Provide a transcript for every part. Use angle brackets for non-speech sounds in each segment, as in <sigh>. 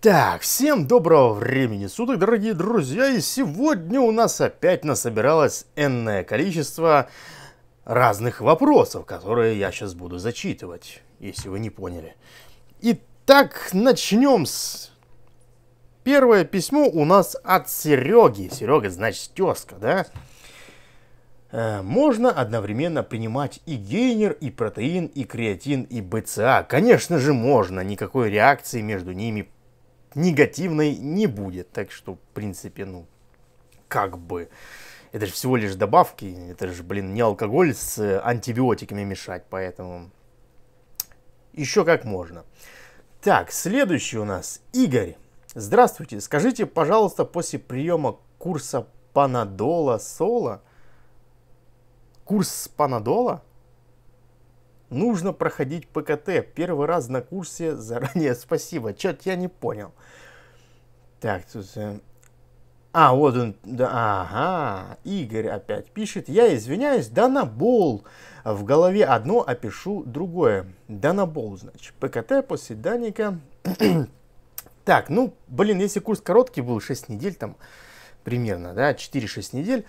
Так, всем доброго времени суток, дорогие друзья, и сегодня у нас опять насобиралось энное количество разных вопросов, которые я сейчас буду зачитывать, если вы не поняли. Итак, начнем с... Первое письмо у нас от Сереги. Серега значит тезка, да? Э, можно одновременно принимать и гейнер, и протеин, и креатин, и БЦА. Конечно же можно, никакой реакции между ними негативной не будет. Так что, в принципе, ну, как бы... Это же всего лишь добавки, это же, блин, не алкоголь с э, антибиотиками мешать, поэтому еще как можно. Так, следующий у нас Игорь. Здравствуйте, скажите, пожалуйста, после приема курса Панадола Соло, курс Панадола Нужно проходить ПКТ. Первый раз на курсе заранее <laughs> спасибо. Чё-то я не понял. Так, тут... Э, а, вот он, да, ага, Игорь опять пишет. Я извиняюсь, Данабол. В голове одно, а пишу другое. Данабол, значит. ПКТ, после Даника. <clears throat> так, ну, блин, если курс короткий был, 6 недель там примерно, да, 4-6 недель,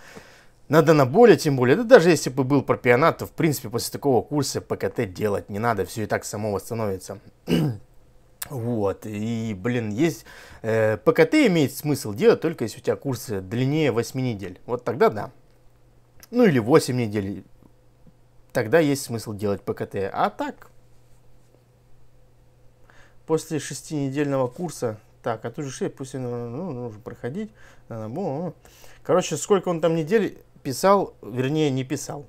надо на более, тем более, да даже если бы был пропионат, то в принципе после такого курса ПКТ делать не надо, все и так само восстановится. <clears throat> Вот, и, блин, есть... Э, ПКТ имеет смысл делать только если у тебя курсы длиннее 8 недель. Вот тогда да. Ну или 8 недель. Тогда есть смысл делать ПКТ. А так... После 6-недельного курса... Так, а тут же 6, пусть ну, нужно ну, проходить. Э, ну. Короче, сколько он там недель писал, вернее, не писал.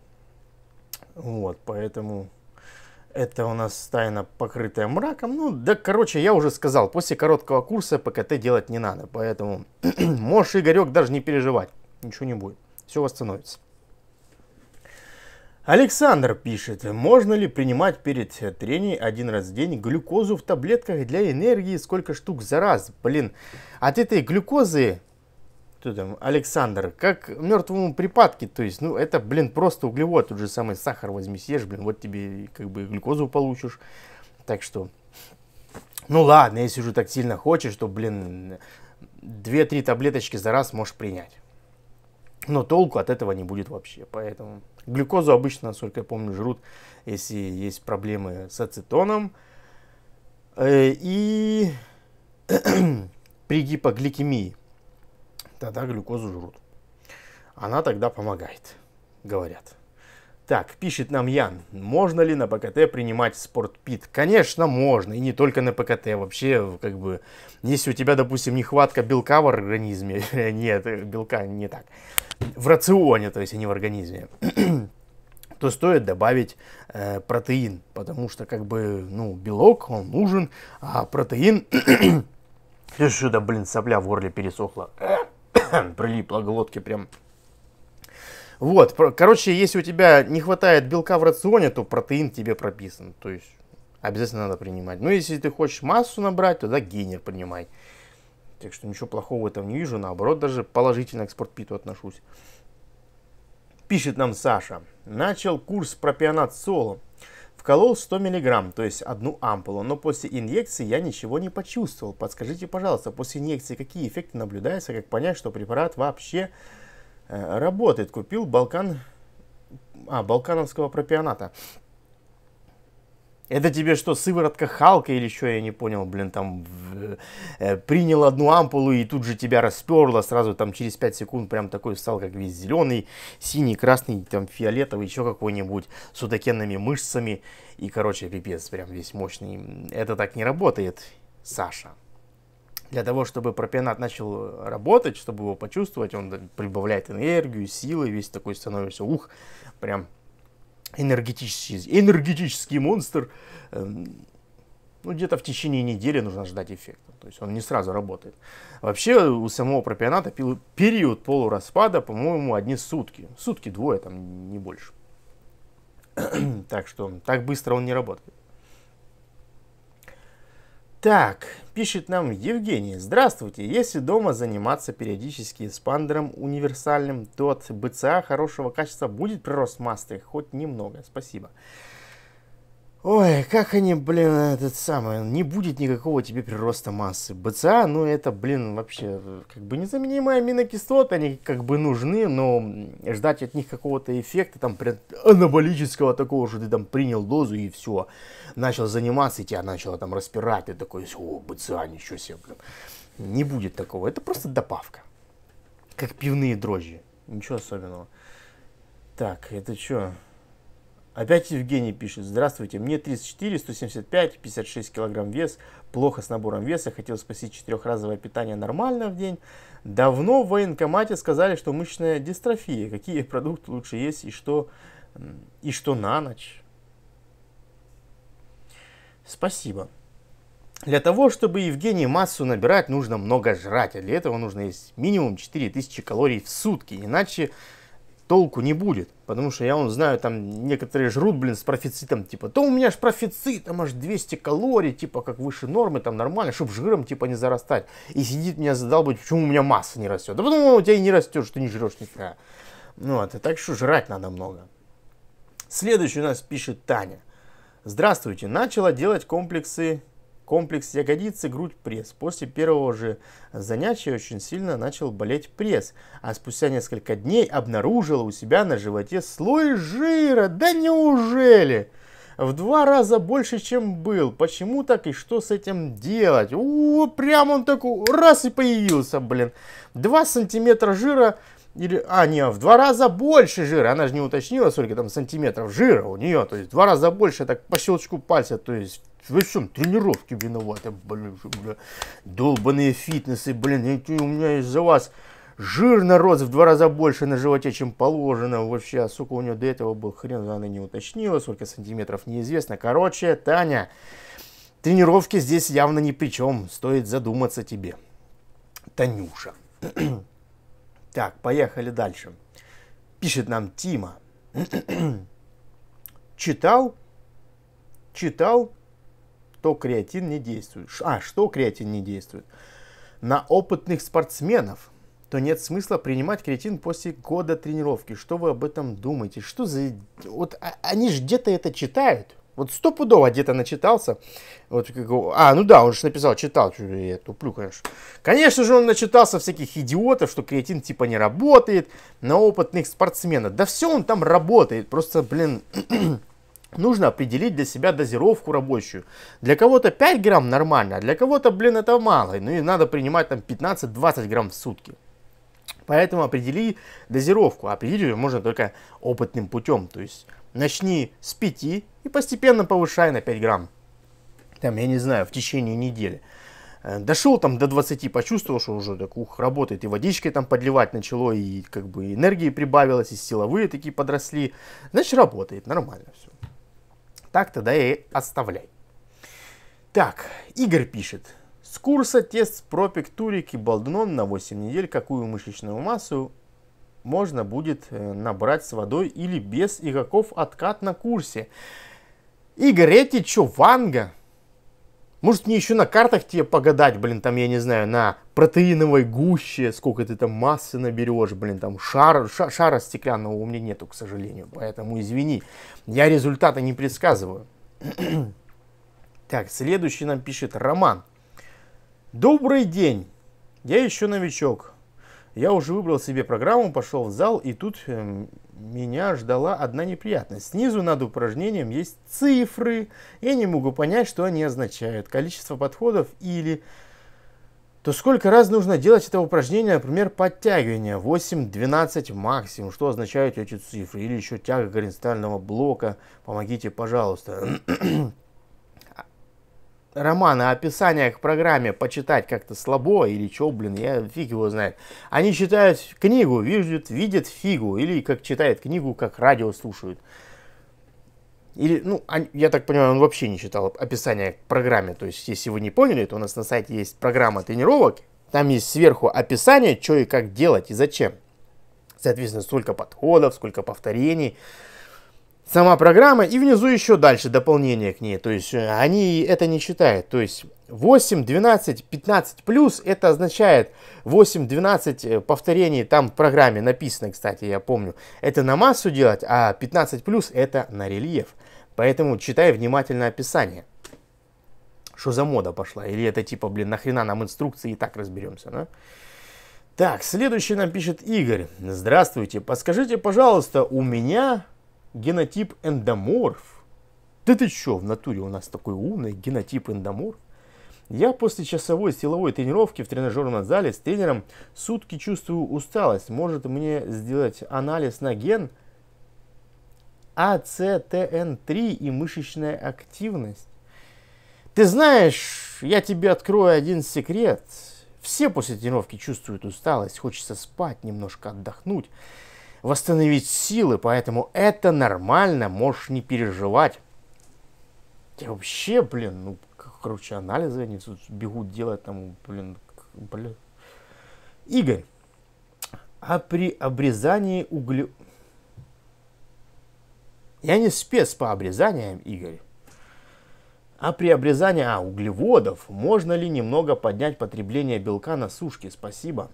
Вот, поэтому это у нас тайна, покрытая мраком. Ну, да, короче, я уже сказал, после короткого курса ПКТ делать не надо. Поэтому <clears throat> можешь, Игорек, даже не переживать. Ничего не будет. Все восстановится. Александр пишет, можно ли принимать перед э, трением один раз в день глюкозу в таблетках для энергии, сколько штук за раз? Блин, от этой глюкозы кто там, Александр, как мертвому припадке, то есть, ну, это, блин, просто углевод, тот же самый сахар возьми, съешь, блин, вот тебе, как бы, глюкозу получишь, так что, ну, ладно, если уже так сильно хочешь, то, блин, 2-3 таблеточки за раз можешь принять, но толку от этого не будет вообще, поэтому глюкозу обычно, насколько я помню, жрут, если есть проблемы с ацетоном, э, и <clears throat> при гипогликемии тогда глюкозу жрут. Она тогда помогает, говорят. Так, пишет нам Ян, можно ли на ПКТ принимать спортпит? Конечно, можно, и не только на ПКТ, вообще, как бы, если у тебя, допустим, нехватка белка в организме, <laughs> нет, белка не так, в рационе, то есть, а не в организме, <clears throat> то стоит добавить э, протеин, потому что, как бы, ну, белок, он нужен, а протеин... Что-то, <clears throat> блин, сопля в горле пересохла. <clears throat> прилипло к прям. Вот, короче, если у тебя не хватает белка в рационе, то протеин тебе прописан, то есть обязательно надо принимать. Но ну, если ты хочешь массу набрать, тогда генер принимай. Так что ничего плохого в этом не вижу, наоборот, даже положительно к спортпиту отношусь. Пишет нам Саша. Начал курс пропионат соло. Вколол 100 мг, то есть одну ампулу, но после инъекции я ничего не почувствовал. Подскажите, пожалуйста, после инъекции какие эффекты наблюдаются, как понять, что препарат вообще э, работает? Купил Балкан, а, балкановского пропионата. Это тебе что, сыворотка Халка или что, я не понял, блин, там э, принял одну ампулу и тут же тебя расперло, сразу там через 5 секунд прям такой стал, как весь зеленый, синий, красный, там фиолетовый, еще какой-нибудь, с утокенными мышцами и, короче, пипец, прям весь мощный. Это так не работает, Саша. Для того, чтобы пропионат начал работать, чтобы его почувствовать, он прибавляет энергию, силы, весь такой становится, ух, прям энергетический, энергетический монстр, эм, ну, где-то в течение недели нужно ждать эффекта. То есть он не сразу работает. Вообще у самого пропионата период полураспада, по-моему, одни сутки. Сутки двое, там, не больше. <clears throat> так что так быстро он не работает. Так, пишет нам Евгений. Здравствуйте. Если дома заниматься периодически спандером универсальным, то от БЦА хорошего качества будет прирост массы хоть немного. Спасибо. Ой, как они, блин, этот самый, не будет никакого тебе прироста массы. БЦА, ну это, блин, вообще, как бы незаменимые аминокислоты, они как бы нужны, но ждать от них какого-то эффекта, там, прям анаболического такого, что ты там принял дозу и все, начал заниматься, и тебя начало там распирать, ты такой, о, БЦА, ничего себе, блин. Не будет такого, это просто добавка, как пивные дрожжи, ничего особенного. Так, это что? Опять Евгений пишет, здравствуйте, мне 34, 175, 56 килограмм вес, плохо с набором веса, хотел спросить четырехразовое питание нормально в день. Давно в военкомате сказали, что мышечная дистрофия, какие <laughs> продукты лучше есть и что, и что на ночь. Спасибо. Для того, чтобы Евгений массу набирать, нужно много жрать, а для этого нужно есть минимум 4000 калорий в сутки, иначе толку не будет. Потому что я вон знаю, там некоторые жрут, блин, с профицитом, типа, то у меня ж профицит, там аж 200 калорий, типа, как выше нормы, там нормально, чтобы жиром, типа, не зарастать. И сидит меня задал быть, почему у меня масса не растет. Да потому у тебя и не растет, что ты не жрешь нифига. Ну вот, и так что жрать надо много. Следующий у нас пишет Таня. Здравствуйте, начала делать комплексы Комплекс ягодицы, грудь, пресс. После первого же занятия очень сильно начал болеть пресс, а спустя несколько дней обнаружила у себя на животе слой жира. Да неужели? в два раза больше, чем был. Почему так и что с этим делать? У, прям он такой раз и появился, блин. Два сантиметра жира или, а, не, в два раза больше жира, она же не уточнила, сколько там сантиметров жира у нее, то есть в два раза больше, так по щелчку пальца, то есть вы в чем тренировки виноваты, блин, бля, долбанные фитнесы, блин, у меня из-за вас жир нарос в два раза больше на животе, чем положено, вообще, а, сука, у нее до этого был хрен, она не уточнила, сколько сантиметров, неизвестно, короче, Таня, тренировки здесь явно ни при чем, стоит задуматься тебе, Танюша. Так, поехали дальше. Пишет нам Тима. читал, читал, то креатин не действует. А, что креатин не действует? На опытных спортсменов то нет смысла принимать креатин после года тренировки. Что вы об этом думаете? Что за... Вот а, они же где-то это читают. Вот стопудово где-то начитался. Вот, а, ну да, он же написал, читал, я туплю, конечно. Конечно же, он начитался всяких идиотов, что креатин типа не работает на опытных спортсменов. Да все он там работает, просто, блин, <clears throat> нужно определить для себя дозировку рабочую. Для кого-то 5 грамм нормально, а для кого-то, блин, это мало. Ну и надо принимать там 15-20 грамм в сутки. Поэтому определи дозировку. Определить ее можно только опытным путем. То есть начни с 5 и постепенно повышай на 5 грамм. Там, я не знаю, в течение недели. Э, Дошел там до 20, почувствовал, что уже так, ух, работает, и водичкой там подливать начало, и как бы энергии прибавилось, и силовые такие подросли. Значит, работает, нормально все. Так тогда и оставляй. Так, Игорь пишет. С курса тест пропектурики Балденом на 8 недель, какую мышечную массу можно будет э, набрать с водой или без игроков откат на курсе. Игорь, эти чё, ванга? Может, мне еще на картах тебе погадать, блин, там, я не знаю, на протеиновой гуще, сколько ты там массы наберешь, блин, там шар, ша, шара стеклянного у меня нету, к сожалению, поэтому извини, я результата не предсказываю. <clears throat> так, следующий нам пишет Роман. Добрый день! Я еще новичок. Я уже выбрал себе программу, пошел в зал, и тут э, меня ждала одна неприятность. Снизу над упражнением есть цифры. Я не могу понять, что они означают. Количество подходов или... То сколько раз нужно делать это упражнение, например, подтягивание 8-12 максимум, что означают эти цифры, или еще тяга горизонтального блока, помогите, пожалуйста. Романа а описание к программе почитать как-то слабо или чё, блин, я фиг его знает. Они читают книгу, видят, видят фигу, или как читает книгу, как радио слушают. Или, ну, я так понимаю, он вообще не читал описание к программе. То есть, если вы не поняли, то у нас на сайте есть программа тренировок. Там есть сверху описание, что и как делать и зачем. Соответственно, столько подходов, сколько повторений сама программа и внизу еще дальше дополнение к ней. То есть э, они это не считают. То есть 8, 12, 15 плюс это означает 8, 12 э, повторений там в программе написано, кстати, я помню. Это на массу делать, а 15 плюс это на рельеф. Поэтому читай внимательно описание. Что за мода пошла? Или это типа, блин, нахрена нам инструкции и так разберемся, да? Так, следующий нам пишет Игорь. Здравствуйте, подскажите, пожалуйста, у меня генотип эндоморф. Да ты чё, в натуре у нас такой умный генотип эндоморф? Я после часовой силовой тренировки в тренажерном зале с тренером сутки чувствую усталость. Может мне сделать анализ на ген АЦТН3 и мышечная активность? Ты знаешь, я тебе открою один секрет. Все после тренировки чувствуют усталость, хочется спать, немножко отдохнуть восстановить силы, поэтому это нормально, можешь не переживать. Я вообще, блин, ну, короче, анализы они тут бегут делать там, блин, блин. Игорь, а при обрезании углю... Я не спец по обрезаниям, Игорь. А при обрезании а, углеводов можно ли немного поднять потребление белка на сушке? Спасибо.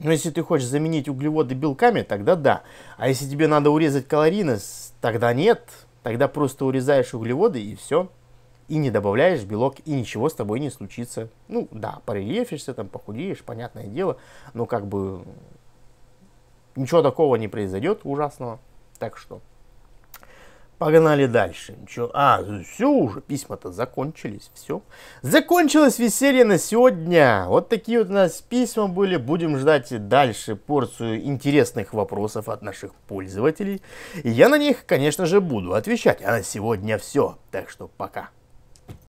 Но если ты хочешь заменить углеводы белками, тогда да. А если тебе надо урезать калорийность, тогда нет. Тогда просто урезаешь углеводы и все. И не добавляешь белок, и ничего с тобой не случится. Ну да, порельефишься, там похудеешь, понятное дело. Но как бы ничего такого не произойдет ужасного. Так что Погнали дальше. А, все уже, письма-то закончились, все. Закончилось веселье на сегодня. Вот такие вот у нас письма были. Будем ждать дальше порцию интересных вопросов от наших пользователей. И я на них, конечно же, буду отвечать. А на сегодня все. Так что пока.